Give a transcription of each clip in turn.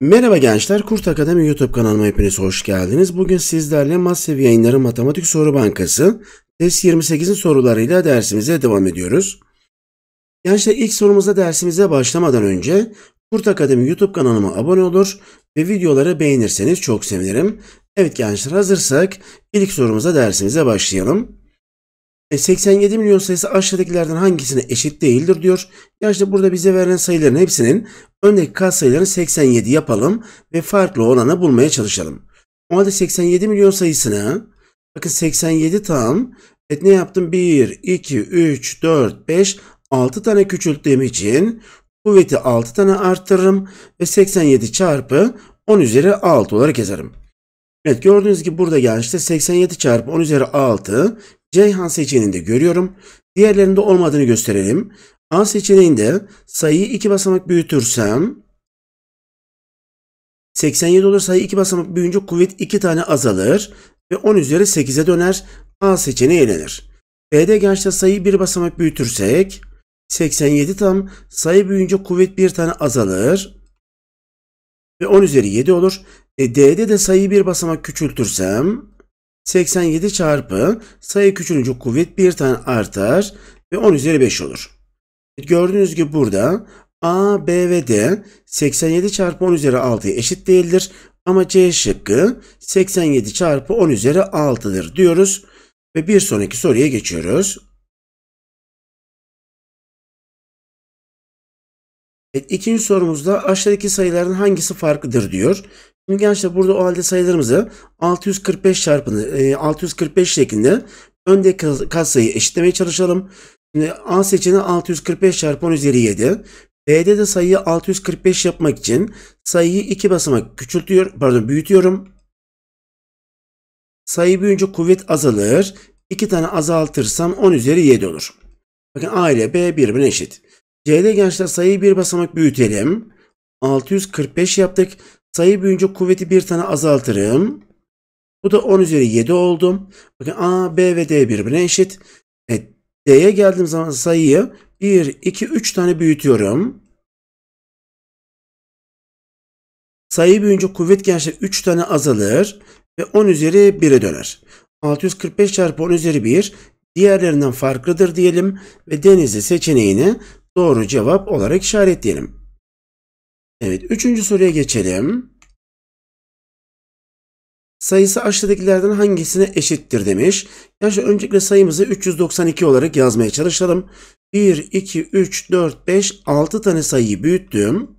Merhaba gençler, Kurt Akademi YouTube kanalıma hepiniz hoş geldiniz. Bugün sizlerle Massive Yayınları Matematik Soru Bankası Test 28'in sorularıyla dersimize devam ediyoruz. Gençler ilk sorumuzda dersimize başlamadan önce Kurt Akademi YouTube kanalıma abone olur ve videoları beğenirseniz çok sevinirim. Evet gençler hazırsak ilk sorumuza dersimize başlayalım. E 87 milyon sayısı aşağıdakilerden hangisine eşit değildir diyor. Ya işte burada bize verilen sayıların hepsinin öndeki kat sayılarını 87 yapalım ve farklı olanı bulmaya çalışalım. O halde 87 milyon sayısını bakın 87 tam et ne yaptım? 1, 2, 3, 4, 5, 6 tane küçülttüğüm için kuvveti 6 tane arttırırım ve 87 çarpı 10 üzeri 6 olarak yazarım. Evet gördüğünüz gibi burada gençte 87 çarpı 10 üzeri 6 Ceyhan seçeneğinde görüyorum. Diğerlerinde olmadığını gösterelim. A seçeneğinde sayıyı 2 basamak büyütürsem 87 olur sayı 2 basamak büyüyünce kuvvet 2 tane azalır ve 10 üzeri 8'e döner. A seçeneği elenir. B'de gençte sayıyı 1 basamak büyütürsek 87 tam sayı büyüyünce kuvvet 1 tane azalır ve 10 üzeri 7 olur. E, D'de de sayıyı bir basamak küçültürsem 87 çarpı sayı küçülünce kuvvet bir tane artar ve 10 üzeri 5 olur. E, gördüğünüz gibi burada A, B ve D 87 çarpı 10 üzeri 6'ya eşit değildir. Ama C şıkkı 87 çarpı 10 üzeri 6'dır diyoruz. Ve bir sonraki soruya geçiyoruz. Evet, ikinci sorumuzda aşağıdaki sayıların hangisi farklıdır diyor. Şimdi gençler burada o halde sayılarımızı 645 çarpını 645 e, şeklinde önde katsayı eşitlemeye çalışalım. Şimdi A seçeneği 645 çarpı 10 üzeri 7. B'de de sayıyı 645 yapmak için sayıyı 2 basamak küçültüyor, pardon büyütüyorum. Sayı büyüyünce kuvvet azalır. 2 tane azaltırsam 10 üzeri 7 olur. Bakın A ile B birbirine eşit. C'de gençler sayıyı bir basamak büyütelim. 645 yaptık. Sayı büyüyünce kuvveti bir tane azaltırım. Bu da 10 üzeri 7 oldum. Bakın A, B ve D birbirine eşit. E, D'ye geldiğim zaman sayıyı 1, 2, 3 tane büyütüyorum. Sayı büyüyünce kuvvet gençler 3 tane azalır ve 10 üzeri 1'e döner. 645 çarpı 10 üzeri 1 diğerlerinden farklıdır diyelim ve denizli seçeneğini doğru cevap olarak işaretleyelim. Evet, üçüncü soruya geçelim. Sayısı aşağıdakilerden hangisine eşittir demiş. Yani öncelikle sayımızı 392 olarak yazmaya çalışalım. 1, 2, 3, 4, 5, 6 tane sayıyı büyüttüm.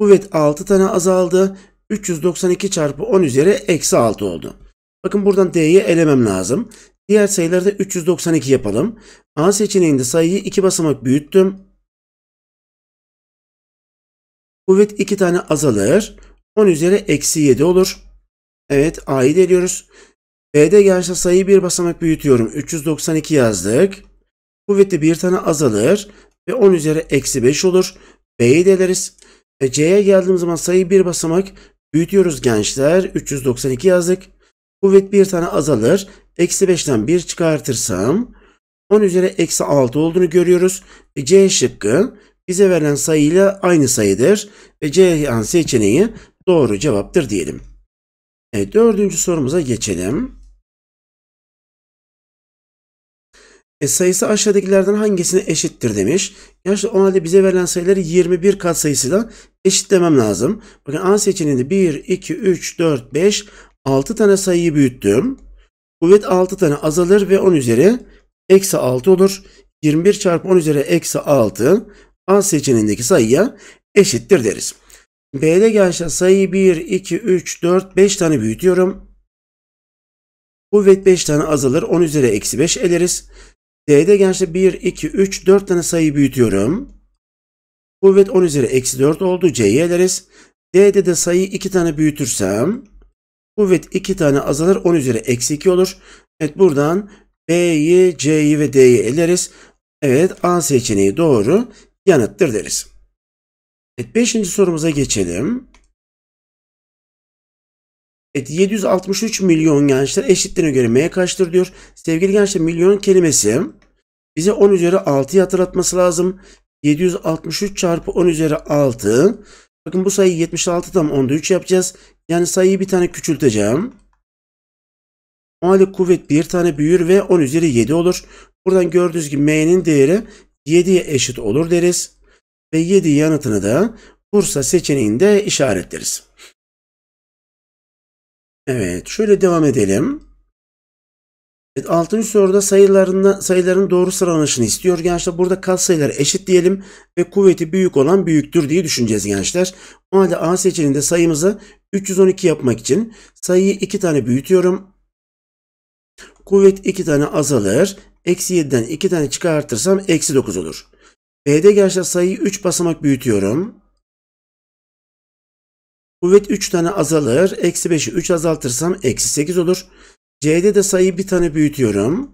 Kuvvet 6 tane azaldı. 392 çarpı 10 üzeri eksi 6 oldu. Bakın buradan D'yi elemem lazım. Diğer sayılarda 392 yapalım. A seçeneğinde sayıyı 2 basamak büyüttüm. Kuvvet 2 tane azalır. 10 üzeri eksi 7 olur. Evet A'yı deliyoruz. B'de gerçi sayı bir basamak büyütüyorum. 392 yazdık. Kuvveti bir tane azalır. Ve 10 üzeri eksi 5 olur. B'yi deleriz. E, C'ye geldiğimiz zaman sayı bir basamak büyütüyoruz gençler. 392 yazdık. Kuvvet bir tane azalır. Eksi 5'ten 1 çıkartırsam 10 üzeri eksi 6 olduğunu görüyoruz. E, C şıkkı bize verilen sayıyla aynı sayıdır ve C yani seçeneği doğru cevaptır diyelim. Evet, dördüncü sorumuza geçelim. E, sayısı aşağıdakilerden hangisine eşittir demiş. Yani o halde bize verilen sayıları 21 kat sayısıyla demem lazım. Bakın A seçeneğinde 1, 2, 3, 4, 5, 6 tane sayıyı büyüttüm. Kuvvet 6 tane azalır ve 10 üzeri eksi 6 olur. 21 çarpı 10 üzeri eksi 6. A seçeneğindeki sayıya eşittir deriz. B'de gençler sayı 1, 2, 3, 4, 5 tane büyütüyorum. Kuvvet 5 tane azalır. 10 üzeri eksi 5 eleriz. D'de gençler 1, 2, 3, 4 tane sayı büyütüyorum. Kuvvet 10 üzeri eksi 4 oldu. C'yi eleriz. D'de de sayı 2 tane büyütürsem kuvvet 2 tane azalır. 10 üzeri eksi 2 olur. Evet buradan B'yi, C'yi ve D'yi eleriz. Evet A seçeneği doğru yanıttır deriz. Evet, beşinci sorumuza geçelim. Evet, 763 milyon gençler eşitliğine göre M kaçtır diyor. Sevgili gençler milyon kelimesi bize 10 üzeri 6'yı hatırlatması lazım. 763 çarpı 10 üzeri 6. Bakın bu sayıyı 76 tam 10'da 3 yapacağız. Yani sayıyı bir tane küçülteceğim. O kuvvet bir tane büyür ve 10 üzeri 7 olur. Buradan gördüğünüz gibi m'nin değeri 7'ye eşit olur deriz. Ve 7 yanıtını da Bursa seçeneğinde işaretleriz. Evet şöyle devam edelim. Evet, 6. soruda sayılarında, sayıların doğru sıralanışını istiyor. Gençler burada kat sayıları eşit diyelim ve kuvveti büyük olan büyüktür diye düşüneceğiz gençler. O halde A seçeneğinde sayımızı 312 yapmak için sayıyı 2 tane büyütüyorum. Kuvvet 2 tane azalır. Eksi 7'den 2 tane çıkartırsam eksi 9 olur. B'de gençler sayıyı 3 basamak büyütüyorum. Kuvvet 3 tane azalır. Eksi 5'i 3 azaltırsam eksi 8 olur. C'de de sayıyı bir tane büyütüyorum.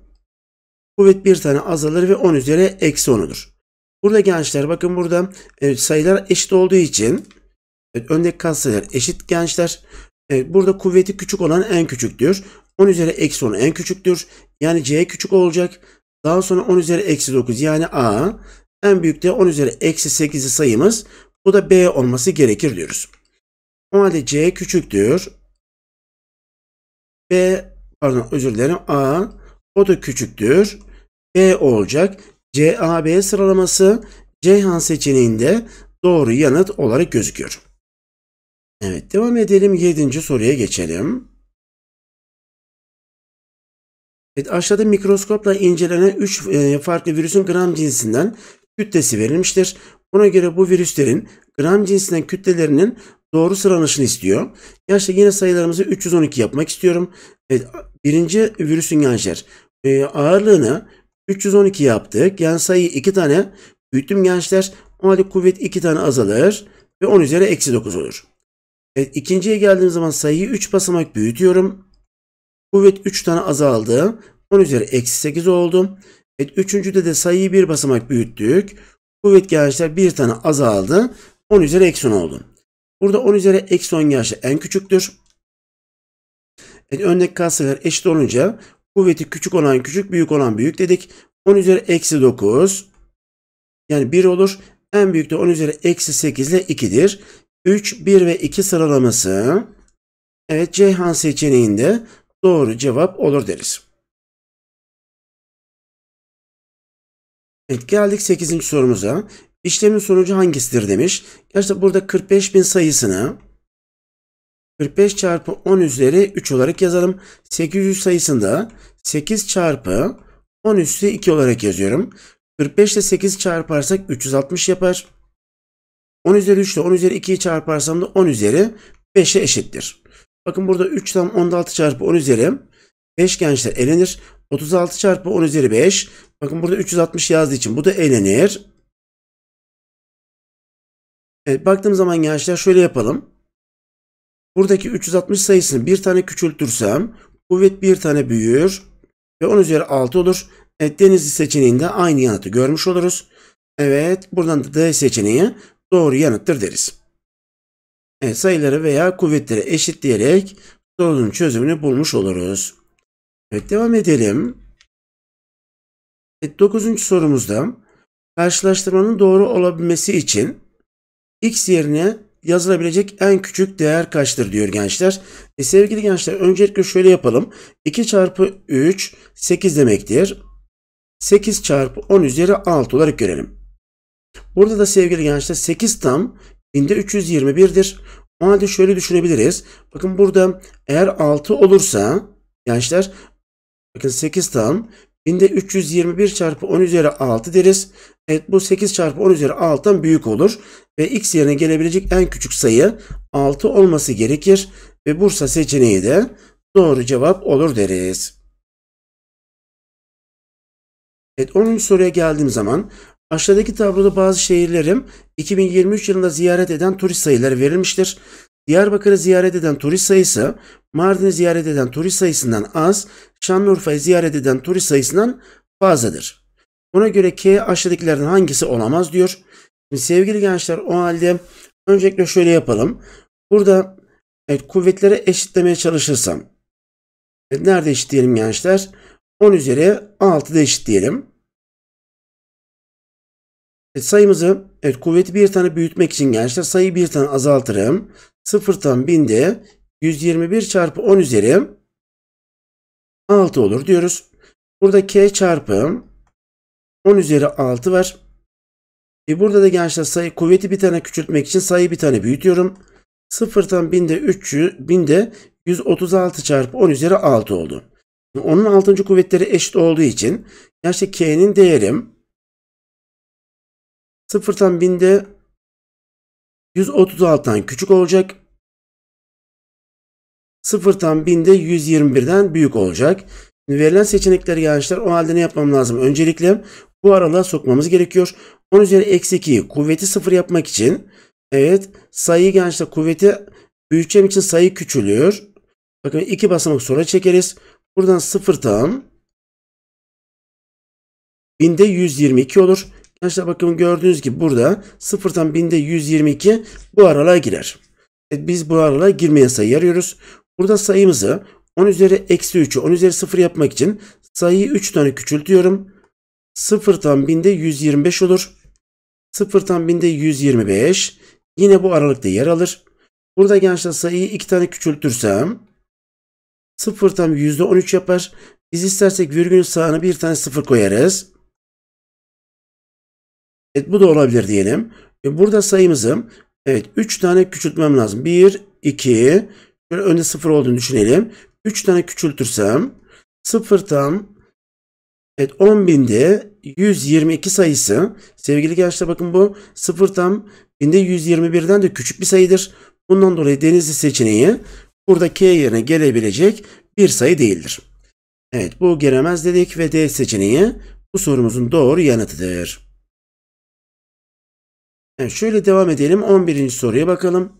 Kuvvet bir tane azalır ve 10 üzeri eksi 10 olur. Burada gençler bakın burada evet, sayılar eşit olduğu için evet, öndeki katsayılar eşit gençler. Evet, burada kuvveti küçük olan en küçüktür. 10 üzeri eksi 10 en küçüktür. Yani C küçük olacak. Daha sonra 10 üzeri eksi 9 yani A. En büyük de 10 üzeri eksi 8'i sayımız. Bu da B olması gerekir diyoruz. O halde C küçüktür. B pardon özür dilerim A o da küçüktür. B olacak. C A B sıralaması Ceyhan seçeneğinde doğru yanıt olarak gözüküyor. Evet devam edelim 7. soruya geçelim. Evet, aşağıda mikroskopla incelenen 3 e, farklı virüsün gram cinsinden kütlesi verilmiştir. Buna göre bu virüslerin gram cinsinden kütlelerinin doğru sıralanışını istiyor. Gençler yine sayılarımızı 312 yapmak istiyorum. Evet, birinci virüsün gençler e, ağırlığını 312 yaptık. Gen sayıyı 2 tane büyüttüm gençler. O halde kuvvet 2 tane azalır ve 10 üzeri eksi 9 olur. Evet, ikinciye geldiğim zaman sayıyı 3 basamak büyütüyorum. Kuvvet 3 tane azaldı. 10 üzeri eksi 8 oldu. Evet, üçüncüde de sayıyı bir basamak büyüttük. Kuvvet gençler bir tane azaldı. 10 üzeri eksi 10 oldu. Burada 10 üzeri eksi 10 gençler en küçüktür. Evet, öndeki katsayılar eşit olunca kuvveti küçük olan küçük büyük olan büyük dedik. 10 üzeri eksi 9 yani 1 olur. En büyük de 10 üzeri eksi 8 ile 2'dir. 3, 1 ve 2 sıralaması. Evet Ceyhan seçeneğinde doğru cevap olur deriz. Evet, geldik 8. sorumuza. İşlemin sonucu hangisidir demiş. Gerçi burada 45.000 sayısını 45 çarpı 10 üzeri 3 olarak yazalım. 800 sayısında 8 çarpı 10 üstü 2 olarak yazıyorum. 45 ile 8 çarparsak 360 yapar. 10 üzeri 3 ile 10 üzeri 2'yi çarparsam da 10 üzeri 5'e eşittir. Bakın burada 3 tam 10'da 6 çarpı 10 üzeri 5 gençler elenir. 36 çarpı 10 üzeri 5. Bakın burada 360 yazdığı için bu da elenir. Evet, baktığım zaman gençler şöyle yapalım. Buradaki 360 sayısını bir tane küçültürsem kuvvet bir tane büyür ve 10 üzeri 6 olur. Evet, denizli seçeneğinde aynı yanıtı görmüş oluruz. Evet buradan da D seçeneği doğru yanıttır deriz. E, sayıları veya kuvvetleri eşitleyerek sorunun çözümünü bulmuş oluruz. Evet devam edelim. Evet, 9. sorumuzda karşılaştırmanın doğru olabilmesi için x yerine yazılabilecek en küçük değer kaçtır diyor gençler. E sevgili gençler öncelikle şöyle yapalım. 2 çarpı 3 8 demektir. 8 çarpı 10 üzeri 6 olarak görelim. Burada da sevgili gençler 8 tam 1000'dir 321'dir. O halde şöyle düşünebiliriz. Bakın burada eğer 6 olursa gençler bakın 8 tam. 1000'de 321 çarpı 10 üzeri 6 deriz. Evet bu 8 çarpı 10 üzeri 6'dan büyük olur. Ve x yerine gelebilecek en küçük sayı 6 olması gerekir. Ve Bursa seçeneği de doğru cevap olur deriz. Evet 10. soruya geldiğim zaman Aşağıdaki tabloda bazı şehirlerim 2023 yılında ziyaret eden turist sayıları verilmiştir. Diyarbakır'ı ziyaret eden turist sayısı Mardin'i ziyaret eden turist sayısından az, Şanlıurfa'yı ziyaret eden turist sayısından fazladır. Buna göre K aşağıdakilerden hangisi olamaz diyor. Şimdi sevgili gençler o halde öncelikle şöyle yapalım. Burada evet, kuvvetlere eşitlemeye çalışırsam. Evet, nerede eşitleyelim gençler? 10 üzeri 6'da eşitleyelim. E, sayımızı evet, kuvveti bir tane büyütmek için gençler sayı bir tane azaltırım. Sıfırdan binde 121 çarpı 10 üzeri 6 olur diyoruz. Burada k çarpı 10 üzeri 6 var. E burada da gençler sayı kuvveti bir tane küçültmek için sayı bir tane büyütüyorum. Sıfırdan binde 300 binde 136 çarpı 10 üzeri 6 oldu. Onun 6. kuvvetleri eşit olduğu için gençler k'nin değerim Sıfırdan 1000'de 136'dan küçük olacak. Sıfırdan 1000'de 121'den büyük olacak. Verilen seçenekleri gençler o halde ne yapmam lazım? Öncelikle bu aralığa sokmamız gerekiyor. 10 üzeri eksi 2 kuvveti 0 yapmak için evet sayı gençler kuvveti büyüteceğim için sayı küçülüyor. Bakın 2 basamak sonra çekeriz. Buradan 0 1000'de 122 olur. Arkadaşlar bakın gördüğünüz gibi burada sıfırdan binde 122 bu aralığa girer. biz bu aralığa girmeye sayı yarıyoruz. Burada sayımızı 10 üzeri eksi 3'ü 10 üzeri 0 yapmak için sayıyı 3 tane küçültüyorum. Sıfırdan binde 125 olur. Sıfırdan binde 125. Yine bu aralıkta yer alır. Burada gençler sayıyı 2 tane küçültürsem sıfırdan %13 yapar. Biz istersek virgülün sağına bir tane sıfır koyarız. Evet bu da olabilir diyelim. E, burada sayımızı evet 3 tane küçültmem lazım. 1, 2, şöyle önde 0 olduğunu düşünelim. 3 tane küçültürsem 0 tam Evet 10.000'de 122 sayısı sevgili gençler bakın bu 0 tam 1000'de 121'den de küçük bir sayıdır. Bundan dolayı denizli seçeneği burada K yerine gelebilecek bir sayı değildir. Evet bu gelemez dedik ve D seçeneği bu sorumuzun doğru yanıtıdır. Yani şöyle devam edelim. 11. soruya bakalım.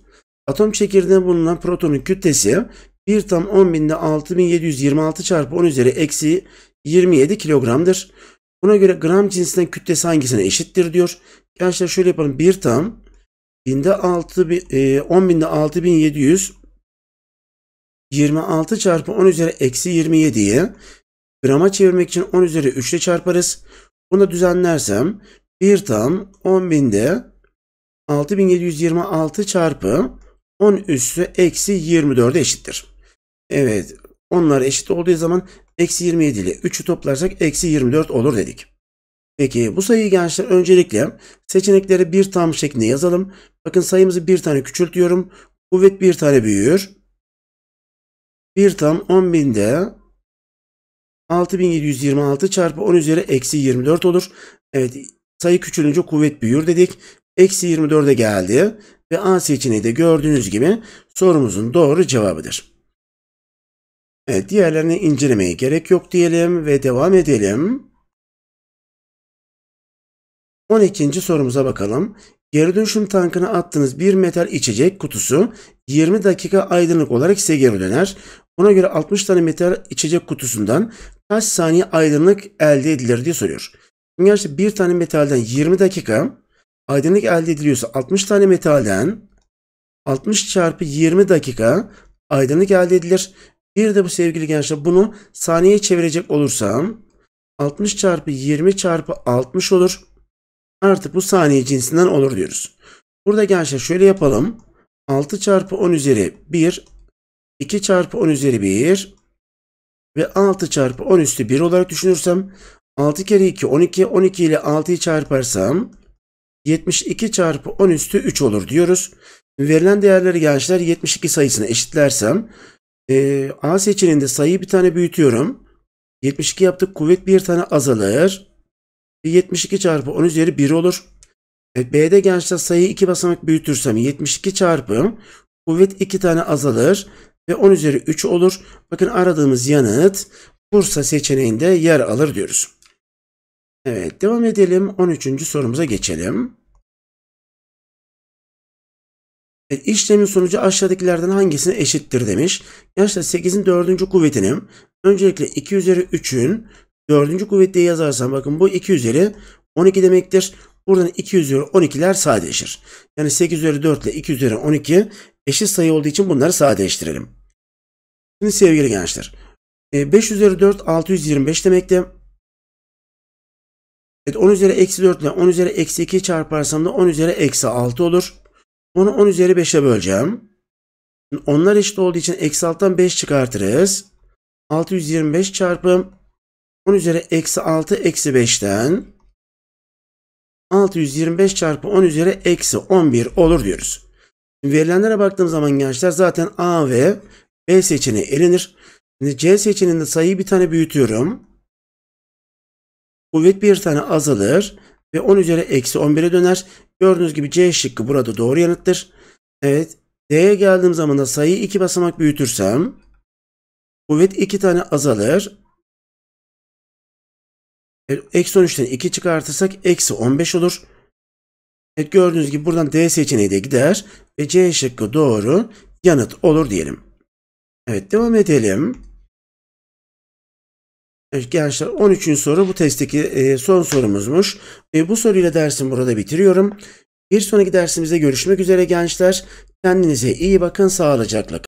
Atom çekirdeğinde bulunan protonun kütlesi 1 tam 10 binde 6726 çarpı 10 üzeri eksi 27 kilogramdır. Buna göre gram cinsinden kütlesi hangisine eşittir diyor. Gençler şöyle yapalım. 1 tam binde 6, e, 10 binde 6700 26 çarpı 10 üzeri eksi 27'yi grama çevirmek için 10 üzeri 3 ile çarparız. Bunu düzenlersem 1 tam 10 binde 6726 çarpı 10 üssü eksi 24'e eşittir. Evet onlar eşit olduğu zaman eksi 27 ile 3'ü toplarsak eksi 24 olur dedik. Peki bu sayıyı gençler öncelikle seçenekleri bir tam şeklinde yazalım. Bakın sayımızı bir tane küçültüyorum. Kuvvet bir tane büyüyor. Bir tam 10.000'de 6726 çarpı 10 üzeri eksi 24 olur. Evet sayı küçülünce kuvvet büyür dedik eksi 24'e geldi ve A seçeneği de gördüğünüz gibi sorumuzun doğru cevabıdır. Evet, diğerlerini incelemeye gerek yok diyelim ve devam edelim. 12. sorumuza bakalım. Geri dönüşüm tankına attığınız bir metal içecek kutusu 20 dakika aydınlık olarak size geri döner. Buna göre 60 tane metal içecek kutusundan kaç saniye aydınlık elde edilir diye soruyor. Şimdi gerçi bir tane metalden 20 dakika aydınlık elde ediliyorsa 60 tane metalden 60 çarpı 20 dakika aydınlık elde edilir. Bir de bu sevgili gençler bunu saniye çevirecek olursam 60 çarpı 20 çarpı 60 olur. Artık bu saniye cinsinden olur diyoruz. Burada gençler şöyle yapalım. 6 çarpı 10 üzeri 1, 2 çarpı 10 üzeri 1 ve 6 çarpı 10 üstü 1 olarak düşünürsem 6 kere 2 12, 12 ile 6'yı çarparsam 72 çarpı 10 üstü 3 olur diyoruz. Verilen değerleri gençler 72 sayısını eşitlersem e, A seçeneğinde sayıyı bir tane büyütüyorum. 72 yaptık kuvvet bir tane azalır. 72 e, çarpı 10 üzeri 1 olur. E, B'de gençler sayıyı 2 basamak büyütürsem 72 çarpı kuvvet 2 tane azalır ve 10 üzeri 3 olur. Bakın aradığımız yanıt Bursa seçeneğinde yer alır diyoruz. Evet devam edelim. 13. sorumuza geçelim. Evet, işlemin sonucu aşağıdakilerden hangisine eşittir demiş. Gençler 8'in 4. kuvvetini öncelikle 2 üzeri 3'ün 4. kuvveti yazarsam bakın bu 2 üzeri 12 demektir. Buradan 2 üzeri 12'ler sadeleşir. Yani 8 üzeri 4 ile 2 üzeri 12 eşit sayı olduğu için bunları sadeleştirelim. Şimdi sevgili gençler 5 e, üzeri 4 625 demekti. Evet 10 üzeri eksi 4 ile 10 üzeri eksi 2 çarparsam da 10 üzeri eksi 6 olur. Bunu 10 üzeri 5'e böleceğim. Onlar eşit olduğu için eksi 6'dan 5 çıkartırız. 625 çarpı 10 üzeri eksi 6 eksi 5'ten 625 çarpı 10 üzeri eksi 11 olur diyoruz. Verilenlere baktığım zaman gençler zaten A ve B seçeneği elenir. Şimdi C seçeneğinde sayıyı bir tane büyütüyorum. Kuvvet bir tane azalır ve 10 üzeri eksi 11'e döner. Gördüğünüz gibi C şıkkı burada doğru yanıttır. Evet. D'ye geldiğim zaman da sayıyı 2 basamak büyütürsem kuvvet 2 tane azalır. Evet, eksi 13'ten 2 çıkartırsak eksi 15 olur. Evet gördüğünüz gibi buradan D seçeneği de gider ve C şıkkı doğru yanıt olur diyelim. Evet devam edelim. Gençler 13. soru bu testteki e, son sorumuzmuş. E, bu soruyla dersimi burada bitiriyorum. Bir sonraki dersimizde görüşmek üzere gençler. Kendinize iyi bakın, sağlıcakla